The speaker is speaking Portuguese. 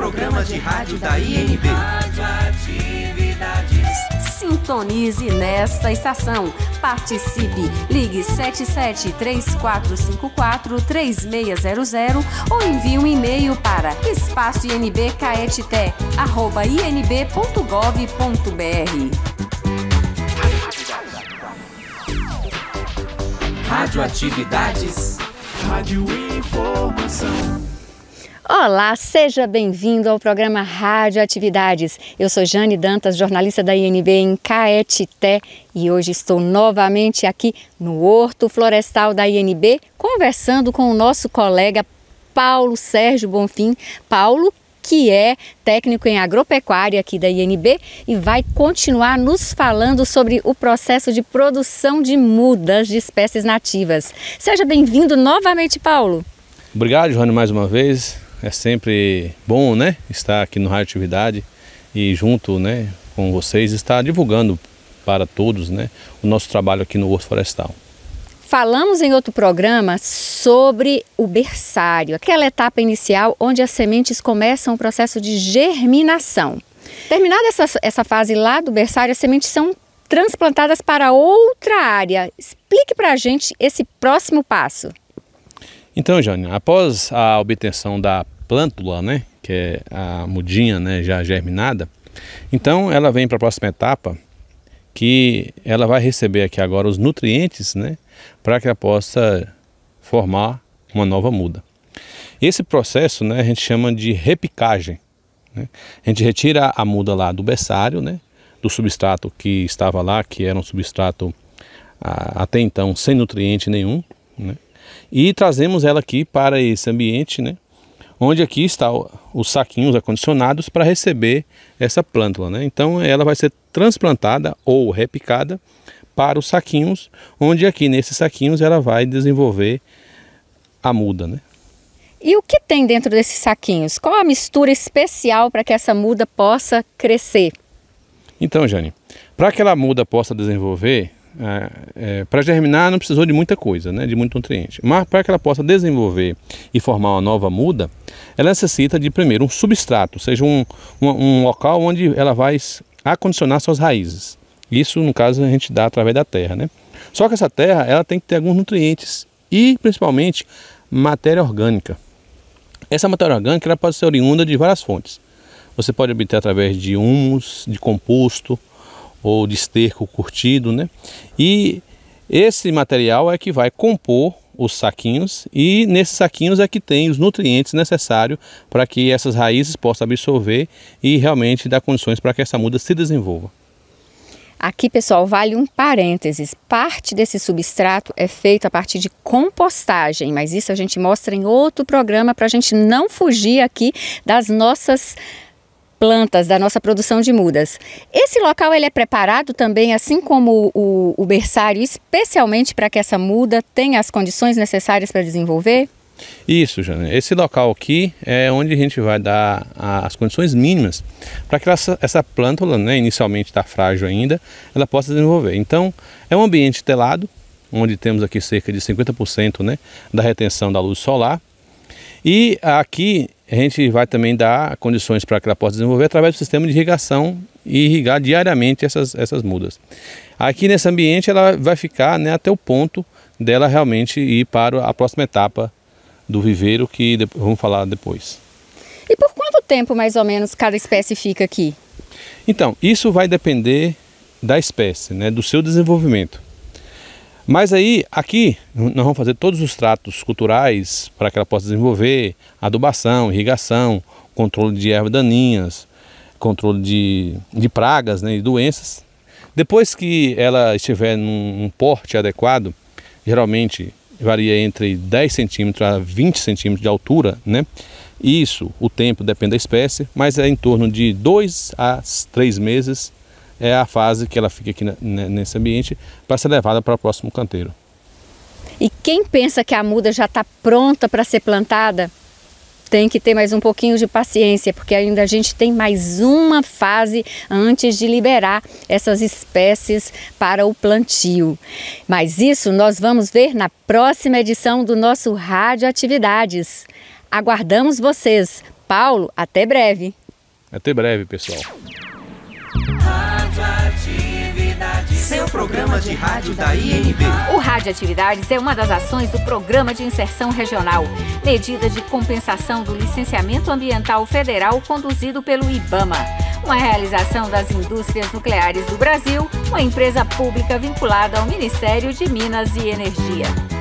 programa de rádio da INB. Sintonize nesta estação. Participe. Ligue 77-3454-3600 ou envie um e-mail para espaçoinbcaeté.inb.gov.br. Radioatividades. Rádio Informação. Olá, seja bem-vindo ao programa Rádio Atividades. Eu sou Jane Dantas, jornalista da INB em Caetité e hoje estou novamente aqui no Horto Florestal da INB conversando com o nosso colega Paulo Sérgio Bonfim. Paulo, que é técnico em agropecuária aqui da INB e vai continuar nos falando sobre o processo de produção de mudas de espécies nativas. Seja bem-vindo novamente, Paulo. Obrigado, Joane, mais uma vez. É sempre bom, né, estar aqui no Rádio Atividade e junto, né, com vocês estar divulgando para todos, né, o nosso trabalho aqui no Horto Florestal. Falamos em outro programa sobre o berçário, aquela etapa inicial onde as sementes começam o processo de germinação. Terminada essa, essa fase lá do berçário, as sementes são transplantadas para outra área. Explique para a gente esse próximo passo. Então, Jânio, após a obtenção da plântula, né, que é a mudinha né, já germinada, então ela vem para a próxima etapa, que ela vai receber aqui agora os nutrientes, né, para que ela possa formar uma nova muda. Esse processo, né, a gente chama de repicagem. Né? A gente retira a muda lá do berçário, né, do substrato que estava lá, que era um substrato ah, até então sem nutriente nenhum, né? e trazemos ela aqui para esse ambiente, né? Onde aqui está o, os saquinhos acondicionados para receber essa plântula, né? Então ela vai ser transplantada ou repicada para os saquinhos, onde aqui nesses saquinhos ela vai desenvolver a muda, né? E o que tem dentro desses saquinhos? Qual a mistura especial para que essa muda possa crescer? Então, Jane, para que ela muda possa desenvolver, é, é para germinar não precisou de muita coisa, né, de muito nutriente. Mas para que ela possa desenvolver e formar uma nova muda, ela necessita de primeiro um substrato, ou seja, um, um, um local onde ela vai acondicionar suas raízes. Isso, no caso, a gente dá através da terra. Né? Só que essa terra ela tem que ter alguns nutrientes e, principalmente, matéria orgânica. Essa matéria orgânica ela pode ser oriunda de várias fontes. Você pode obter através de humus, de composto, ou de esterco curtido, né? E esse material é que vai compor os saquinhos e nesses saquinhos é que tem os nutrientes necessários para que essas raízes possam absorver e realmente dar condições para que essa muda se desenvolva. Aqui, pessoal, vale um parênteses. Parte desse substrato é feito a partir de compostagem, mas isso a gente mostra em outro programa para a gente não fugir aqui das nossas plantas da nossa produção de mudas. Esse local ele é preparado também, assim como o, o berçário, especialmente para que essa muda tenha as condições necessárias para desenvolver? Isso, Jana. Esse local aqui é onde a gente vai dar as condições mínimas para que essa, essa plântula, né, inicialmente está frágil ainda, ela possa desenvolver. Então, é um ambiente telado, onde temos aqui cerca de 50% né, da retenção da luz solar. E aqui a gente vai também dar condições para que ela possa desenvolver através do sistema de irrigação e irrigar diariamente essas, essas mudas. Aqui nesse ambiente ela vai ficar né, até o ponto dela realmente ir para a próxima etapa do viveiro que vamos falar depois. E por quanto tempo mais ou menos cada espécie fica aqui? Então, isso vai depender da espécie, né, do seu desenvolvimento. Mas aí, aqui, nós vamos fazer todos os tratos culturais para que ela possa desenvolver adubação, irrigação, controle de ervas daninhas, controle de, de pragas né, e doenças. Depois que ela estiver num, porte adequado, geralmente varia entre 10 centímetros a 20 centímetros de altura, né? Isso, o tempo depende da espécie, mas é em torno de 2 a 3 meses é a fase que ela fica aqui nesse ambiente para ser levada para o próximo canteiro. E quem pensa que a muda já está pronta para ser plantada, tem que ter mais um pouquinho de paciência, porque ainda a gente tem mais uma fase antes de liberar essas espécies para o plantio. Mas isso nós vamos ver na próxima edição do nosso Radioatividades. Aguardamos vocês. Paulo, até breve. Até breve, pessoal. seu é programa de rádio da INB. O Rádio Atividades é uma das ações do Programa de Inserção Regional, medida de compensação do licenciamento ambiental federal conduzido pelo IBAMA. Uma realização das indústrias nucleares do Brasil, uma empresa pública vinculada ao Ministério de Minas e Energia.